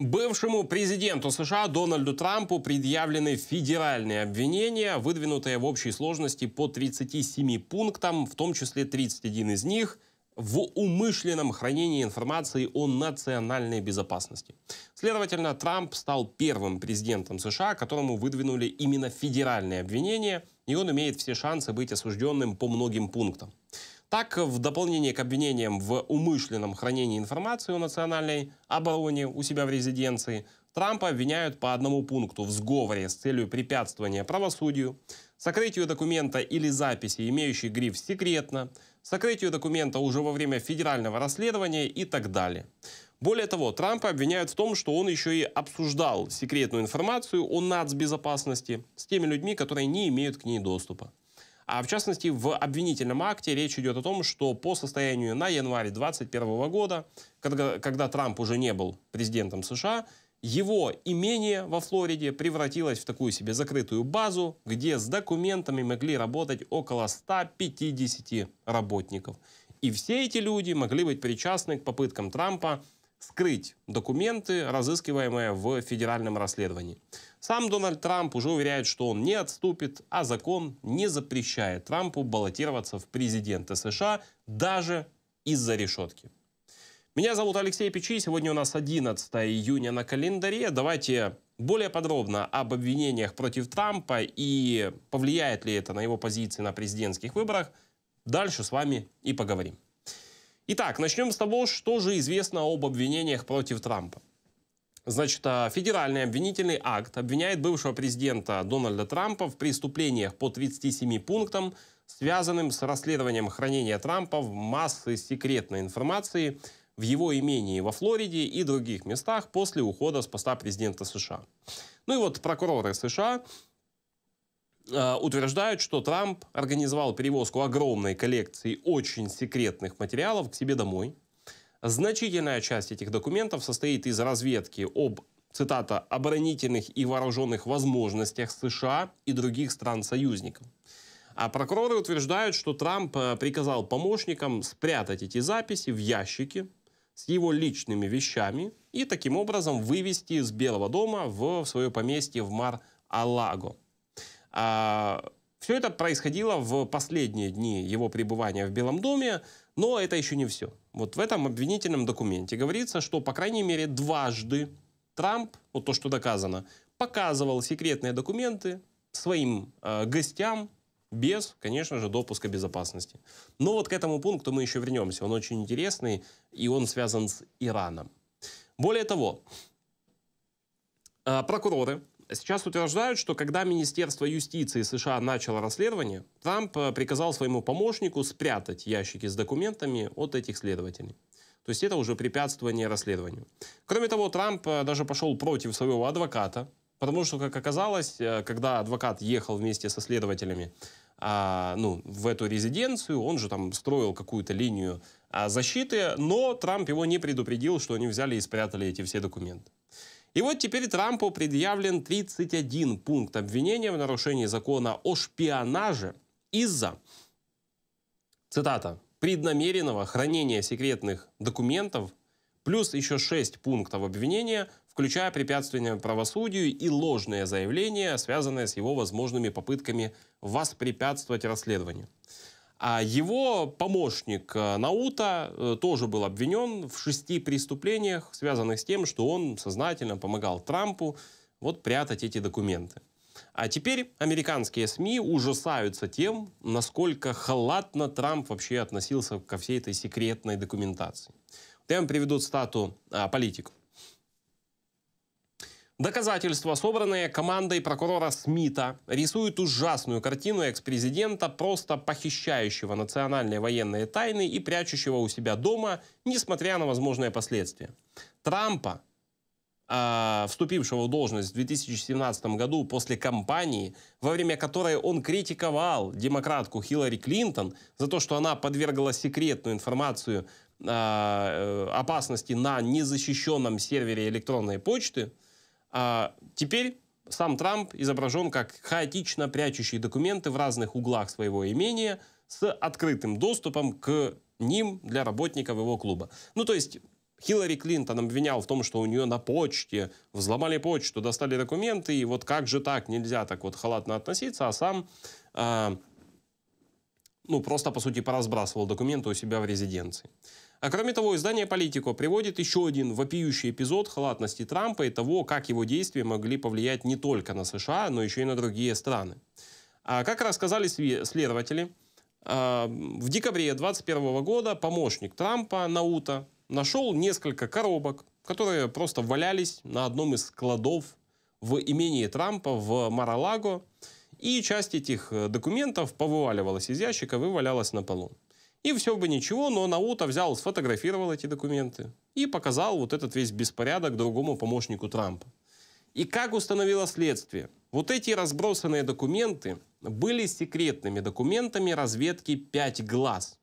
Бывшему президенту США Дональду Трампу предъявлены федеральные обвинения, выдвинутые в общей сложности по 37 пунктам, в том числе 31 из них в умышленном хранении информации о национальной безопасности. Следовательно, Трамп стал первым президентом США, которому выдвинули именно федеральные обвинения, и он имеет все шансы быть осужденным по многим пунктам. Так, в дополнение к обвинениям в умышленном хранении информации о национальной обороне у себя в резиденции, Трампа обвиняют по одному пункту в сговоре с целью препятствования правосудию, сокрытию документа или записи, имеющей гриф «секретно», сокрытию документа уже во время федерального расследования и так далее. Более того, Трампа обвиняют в том, что он еще и обсуждал секретную информацию о нацбезопасности с теми людьми, которые не имеют к ней доступа. А в частности, в обвинительном акте речь идет о том, что по состоянию на январь 2021 года, когда, когда Трамп уже не был президентом США, его имение во Флориде превратилось в такую себе закрытую базу, где с документами могли работать около 150 работников. И все эти люди могли быть причастны к попыткам Трампа скрыть документы, разыскиваемые в федеральном расследовании. Сам Дональд Трамп уже уверяет, что он не отступит, а закон не запрещает Трампу баллотироваться в президенты США даже из-за решетки. Меня зовут Алексей Печи, сегодня у нас 11 июня на календаре. Давайте более подробно об обвинениях против Трампа и повлияет ли это на его позиции на президентских выборах. Дальше с вами и поговорим. Итак, начнем с того, что же известно об обвинениях против Трампа. Значит, а, федеральный обвинительный акт обвиняет бывшего президента Дональда Трампа в преступлениях по 37 пунктам, связанным с расследованием хранения Трампа в массы секретной информации в его имении во Флориде и других местах после ухода с поста президента США. Ну и вот прокуроры США Э, утверждают, что Трамп организовал перевозку огромной коллекции очень секретных материалов к себе домой. Значительная часть этих документов состоит из разведки об, цитата, «оборонительных и вооруженных возможностях США и других стран-союзников». А прокуроры утверждают, что Трамп э, приказал помощникам спрятать эти записи в ящике с его личными вещами и таким образом вывести из Белого дома в свое поместье в Мар-Алаго. А, все это происходило в последние дни его пребывания в Белом доме, но это еще не все. Вот в этом обвинительном документе говорится, что, по крайней мере, дважды Трамп, вот то, что доказано, показывал секретные документы своим э, гостям без, конечно же, допуска безопасности. Но вот к этому пункту мы еще вернемся. Он очень интересный, и он связан с Ираном. Более того, а, прокуроры Сейчас утверждают, что когда Министерство юстиции США начало расследование, Трамп э, приказал своему помощнику спрятать ящики с документами от этих следователей. То есть это уже препятствование расследованию. Кроме того, Трамп э, даже пошел против своего адвоката, потому что, как оказалось, э, когда адвокат ехал вместе со следователями а, ну, в эту резиденцию, он же там строил какую-то линию а, защиты, но Трамп его не предупредил, что они взяли и спрятали эти все документы. И вот теперь Трампу предъявлен 31 пункт обвинения в нарушении закона о шпионаже из-за, цитата, преднамеренного хранения секретных документов, плюс еще 6 пунктов обвинения, включая препятствование правосудию и ложное заявление, связанное с его возможными попытками воспрепятствовать расследованию. А его помощник э, Наута э, тоже был обвинен в шести преступлениях, связанных с тем, что он сознательно помогал Трампу вот прятать эти документы. А теперь американские СМИ ужасаются тем, насколько халатно Трамп вообще относился ко всей этой секретной документации. я вам приведу стату а, политиков. Доказательства, собранные командой прокурора Смита, рисуют ужасную картину экс-президента, просто похищающего национальные военные тайны и прячущего у себя дома, несмотря на возможные последствия. Трампа, э, вступившего в должность в 2017 году после кампании, во время которой он критиковал демократку Хиллари Клинтон за то, что она подвергла секретную информацию а, э, опасности на незащищенном сервере электронной почты – а теперь сам Трамп изображен как хаотично прячущий документы в разных углах своего имения с открытым доступом к ним для работников его клуба. Ну, то есть Хиллари Клинтон обвинял в том, что у нее на почте взломали почту, достали документы, и вот как же так, нельзя так вот халатно относиться, а сам а, ну, просто, по сути, поразбрасывал документы у себя в резиденции. А кроме того, издание «Политико» приводит еще один вопиющий эпизод халатности Трампа и того, как его действия могли повлиять не только на США, но еще и на другие страны. А как рассказали следователи, а, в декабре 2021 года помощник Трампа Наута нашел несколько коробок, которые просто валялись на одном из складов в имении Трампа в Маралаго. лаго и часть этих э, документов повываливалась из ящика, вывалялась на полу. И все бы ничего, но Наута взял, сфотографировал эти документы и показал вот этот весь беспорядок другому помощнику Трампа. И как установило следствие, вот эти разбросанные документы были секретными документами разведки «Пять глаз».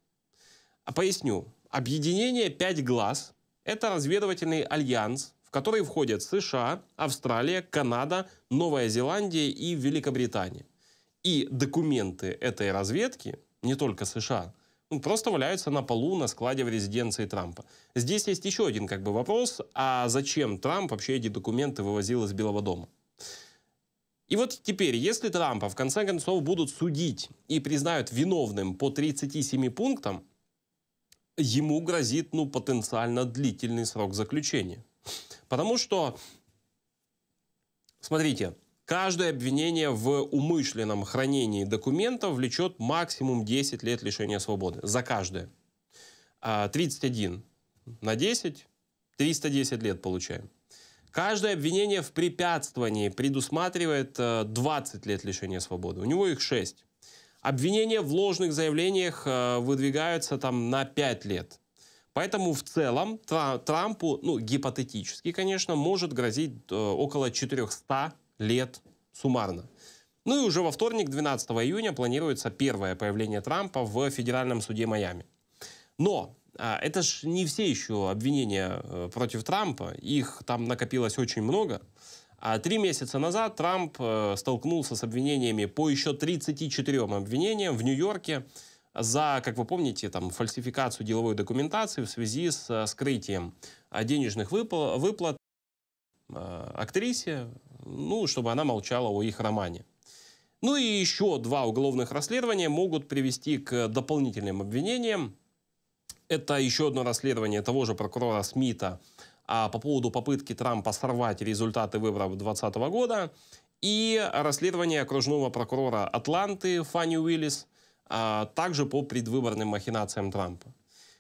А поясню, объединение «Пять глаз» — это разведывательный альянс, которые входят США, Австралия, Канада, Новая Зеландия и Великобритания. И документы этой разведки, не только США, ну, просто валяются на полу на складе в резиденции Трампа. Здесь есть еще один как бы вопрос, а зачем Трамп вообще эти документы вывозил из Белого дома? И вот теперь, если Трампа в конце концов будут судить и признают виновным по 37 пунктам, ему грозит ну, потенциально длительный срок заключения. Потому что, смотрите, каждое обвинение в умышленном хранении документов влечет максимум 10 лет лишения свободы. За каждое. 31 а, на 10, 310 лет получаем. Каждое обвинение в препятствовании предусматривает 20 э, лет лишения свободы. У него их 6. Обвинения в ложных заявлениях э, выдвигаются там на 5 лет. Поэтому в целом Трампу, ну, гипотетически, конечно, может грозить э, около 400 лет суммарно. Ну и уже во вторник, 12 июня, планируется первое появление Трампа в федеральном суде Майами. Но а, это же не все еще обвинения э, против Трампа, их там накопилось очень много. А три месяца назад Трамп э, столкнулся с обвинениями по еще 34 обвинениям в Нью-Йорке за, как вы помните, там, фальсификацию деловой документации в связи с э, скрытием э, денежных выплат э, актрисе, ну, чтобы она молчала о их романе. Ну и еще два уголовных расследования могут привести к дополнительным обвинениям. Это еще одно расследование того же прокурора Смита а, по поводу попытки Трампа сорвать результаты выборов 2020 года и расследование окружного прокурора Атланты Фанни Уиллис – а также по предвыборным махинациям Трампа.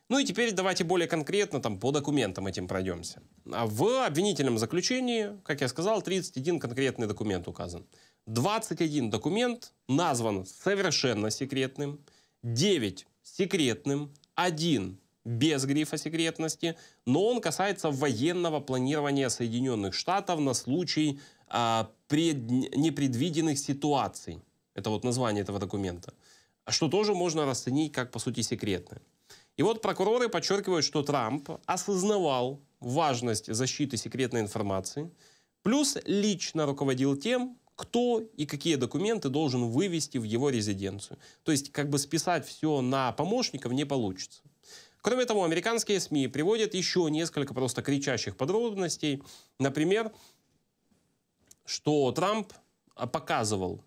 Ну и теперь давайте более конкретно там, по документам этим пройдемся. А в обвинительном заключении, как я сказал, 31 конкретный документ указан. 21 документ назван совершенно секретным, 9 секретным, 1 без грифа секретности, но он касается военного планирования Соединенных Штатов на случай а, пред... непредвиденных ситуаций. Это вот название этого документа а что тоже можно расценить как, по сути, секретное. И вот прокуроры подчеркивают, что Трамп осознавал важность защиты секретной информации, плюс лично руководил тем, кто и какие документы должен вывести в его резиденцию. То есть как бы списать все на помощников не получится. Кроме того, американские СМИ приводят еще несколько просто кричащих подробностей. Например, что Трамп а, показывал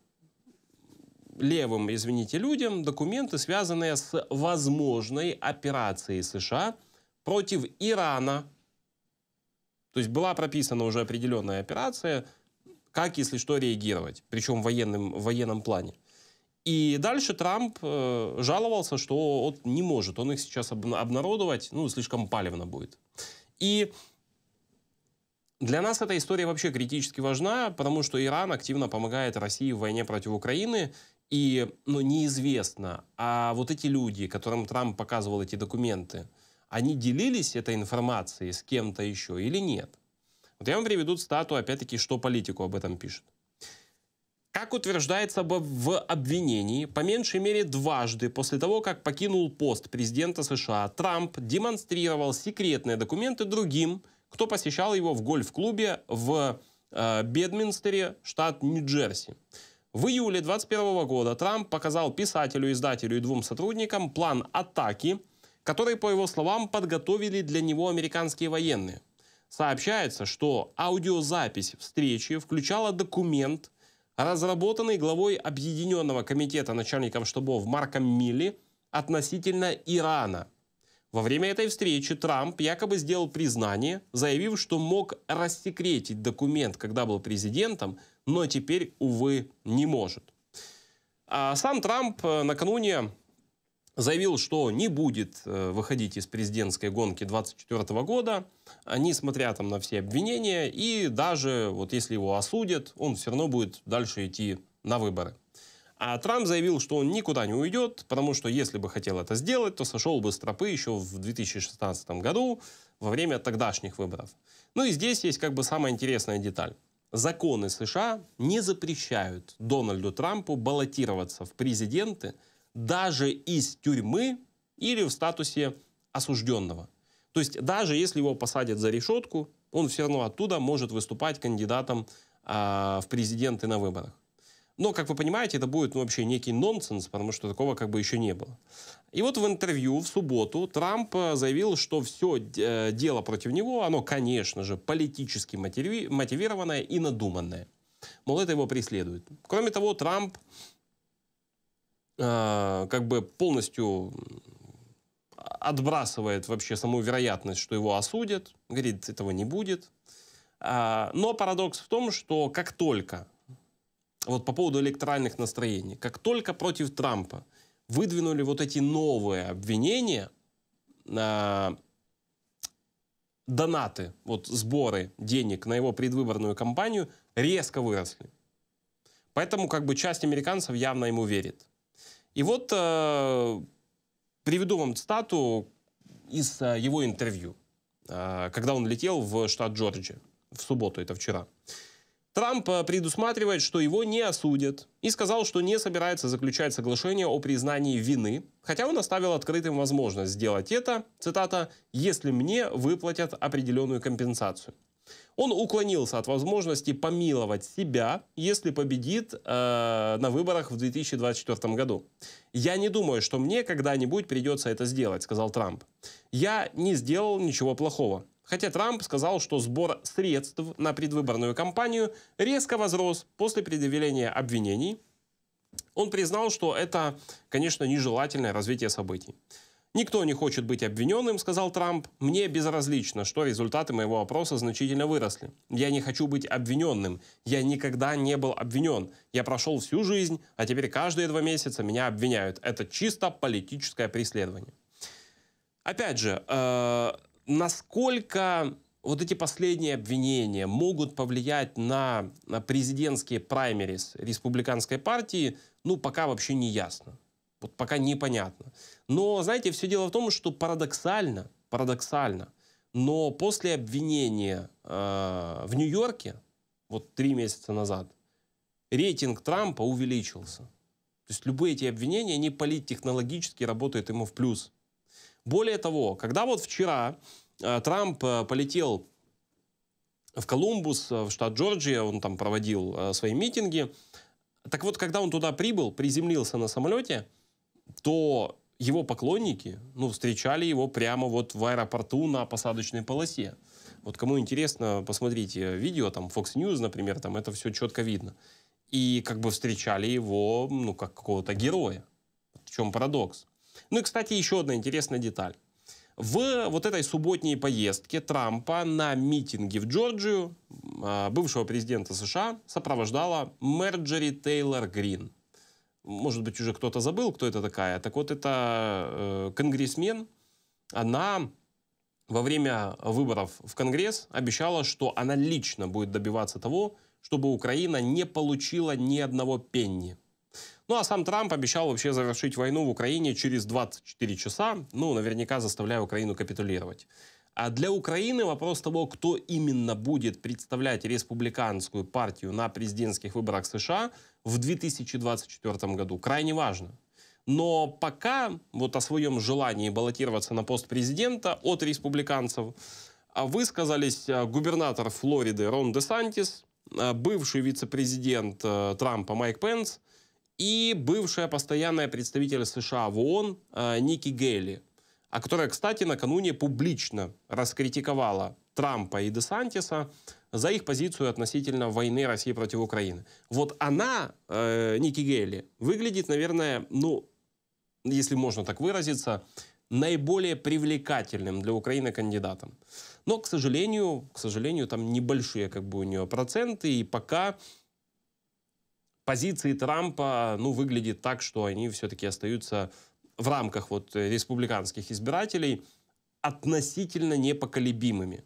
левым, извините, людям документы, связанные с возможной операцией США против Ирана. То есть была прописана уже определенная операция, как, если что, реагировать, причем в военном, в военном плане. И дальше Трамп э, жаловался, что он не может, он их сейчас обнародовать, ну, слишком палевно будет. И для нас эта история вообще критически важна, потому что Иран активно помогает России в войне против Украины, и, ну, неизвестно. А вот эти люди, которым Трамп показывал эти документы, они делились этой информацией с кем-то еще или нет? Вот я вам приведу стату, опять-таки, что политику об этом пишет. Как утверждается в обвинении, по меньшей мере дважды после того, как покинул пост президента США, Трамп демонстрировал секретные документы другим, кто посещал его в гольф-клубе в э, Бедминстере, штат Нью-Джерси. В июле 2021 года Трамп показал писателю, издателю и двум сотрудникам план атаки, который, по его словам, подготовили для него американские военные. Сообщается, что аудиозапись встречи включала документ, разработанный главой Объединенного комитета начальником штабов Марком Милли относительно Ирана. Во время этой встречи Трамп якобы сделал признание, заявив, что мог рассекретить документ, когда был президентом, но теперь, увы, не может. А сам Трамп э, накануне заявил, что не будет э, выходить из президентской гонки 2024 года, а, несмотря там на все обвинения, и даже вот если его осудят, он все равно будет дальше идти на выборы. А Трамп заявил, что он никуда не уйдет, потому что если бы хотел это сделать, то сошел бы с тропы еще в 2016 году во время тогдашних выборов. Ну и здесь есть как бы самая интересная деталь законы США не запрещают Дональду Трампу баллотироваться в президенты даже из тюрьмы или в статусе осужденного. То есть даже если его посадят за решетку, он все равно оттуда может выступать кандидатом э, в президенты на выборах. Но, как вы понимаете, это будет ну, вообще некий нонсенс, потому что такого как бы еще не было. И вот в интервью в субботу Трамп э, заявил, что все э, дело против него, оно, конечно же, политически мотивированное и надуманное. Мол, это его преследует. Кроме того, Трамп э, как бы полностью отбрасывает вообще саму вероятность, что его осудят. Говорит, этого не будет. А, но парадокс в том, что как только вот по поводу электоральных настроений. Как только против Трампа выдвинули вот эти новые обвинения, э, донаты, вот сборы денег на его предвыборную кампанию резко выросли. Поэтому как бы часть американцев явно ему верит. И вот э, приведу вам цитату из э, его интервью, э, когда он летел в штат Джорджия в субботу, это вчера. Трамп э, предусматривает, что его не осудят, и сказал, что не собирается заключать соглашение о признании вины, хотя он оставил открытым возможность сделать это, цитата, «если мне выплатят определенную компенсацию». Он уклонился от возможности помиловать себя, если победит э, на выборах в 2024 году. «Я не думаю, что мне когда-нибудь придется это сделать», — сказал Трамп. «Я не сделал ничего плохого хотя Трамп сказал, что сбор средств на предвыборную кампанию резко возрос после предъявления обвинений. Он признал, что это, конечно, нежелательное развитие событий. «Никто не хочет быть обвиненным», — сказал Трамп. «Мне безразлично, что результаты моего опроса значительно выросли. Я не хочу быть обвиненным. Я никогда не был обвинен. Я прошел всю жизнь, а теперь каждые два месяца меня обвиняют. Это чисто политическое преследование». Опять же, э насколько вот эти последние обвинения могут повлиять на, на президентские праймерис республиканской партии, ну, пока вообще не ясно. Вот пока непонятно. Но, знаете, все дело в том, что парадоксально, парадоксально, но после обвинения э, в Нью-Йорке, вот три месяца назад, рейтинг Трампа увеличился. То есть любые эти обвинения, они политтехнологически работают ему в плюс. Более того, когда вот вчера э, Трамп э, полетел в Колумбус, э, в штат Джорджия, он там проводил свои митинги, так вот, когда он туда прибыл, приземлился на самолете, то его поклонники, ну, встречали его прямо вот в аэропорту на посадочной полосе. Вот кому интересно, посмотрите видео, там, Fox News, например, там это все четко видно. И как бы встречали его, ну, как какого-то героя. В чем парадокс? Ну и, кстати, еще одна интересная деталь. В вот этой субботней поездке Трампа на митинге в Джорджию а, бывшего президента США сопровождала Мерджери Тейлор Грин. Может быть, уже кто-то забыл, кто это такая. Так вот, это э, конгрессмен. Она во время выборов в Конгресс обещала, что она лично будет добиваться того, чтобы Украина не получила ни одного пенни ну а сам Трамп обещал вообще завершить войну в Украине через 24 часа, ну наверняка заставляя Украину капитулировать. А для Украины вопрос того, кто именно будет представлять республиканскую партию на президентских выборах США в 2024 году, крайне важно. Но пока вот о своем желании баллотироваться на пост президента от республиканцев а высказались а, губернатор Флориды Рон Де Сантис, а, бывший вице-президент э, Трампа Майк Пенс, и бывшая постоянная представитель США в ООН э, Ники Гелли, а которая, кстати, накануне публично раскритиковала Трампа и Десантиса за их позицию относительно войны России против Украины. Вот она, э, Ники Гелли, выглядит, наверное, ну, если можно так выразиться, наиболее привлекательным для Украины кандидатом. Но, к сожалению, к сожалению, там небольшие как бы у нее проценты, и пока позиции Трампа, ну, выглядит так, что они все-таки остаются в рамках вот э, республиканских избирателей относительно непоколебимыми.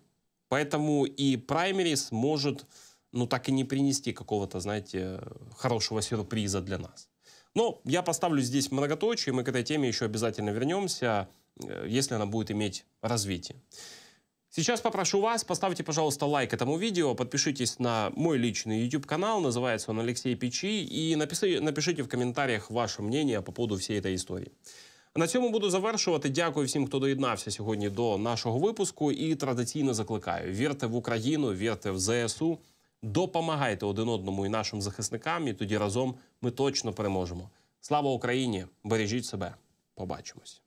Поэтому и праймерис может, ну, так и не принести какого-то, знаете, хорошего сюрприза для нас. Но я поставлю здесь многоточие, мы к этой теме еще обязательно вернемся, э, если она будет иметь развитие. Сейчас попрошу вас, поставьте, пожалуйста, лайк этому видео, подпишитесь на мой личный YouTube-канал, называется он Алексей Печи, и напиши, напишите в комментариях ваше мнение по поводу всей этой исторії. На цьому буду завершувати. Дякую всім, хто доєднався сьогодні до нашого випуску. І традиційно закликаю: вірте в Україну, вірте в ЗСУ, допомагайте один одному і нашим захисникам. І тоді разом ми точно переможемо. Слава Україні! Бережіть себе! Побачимось!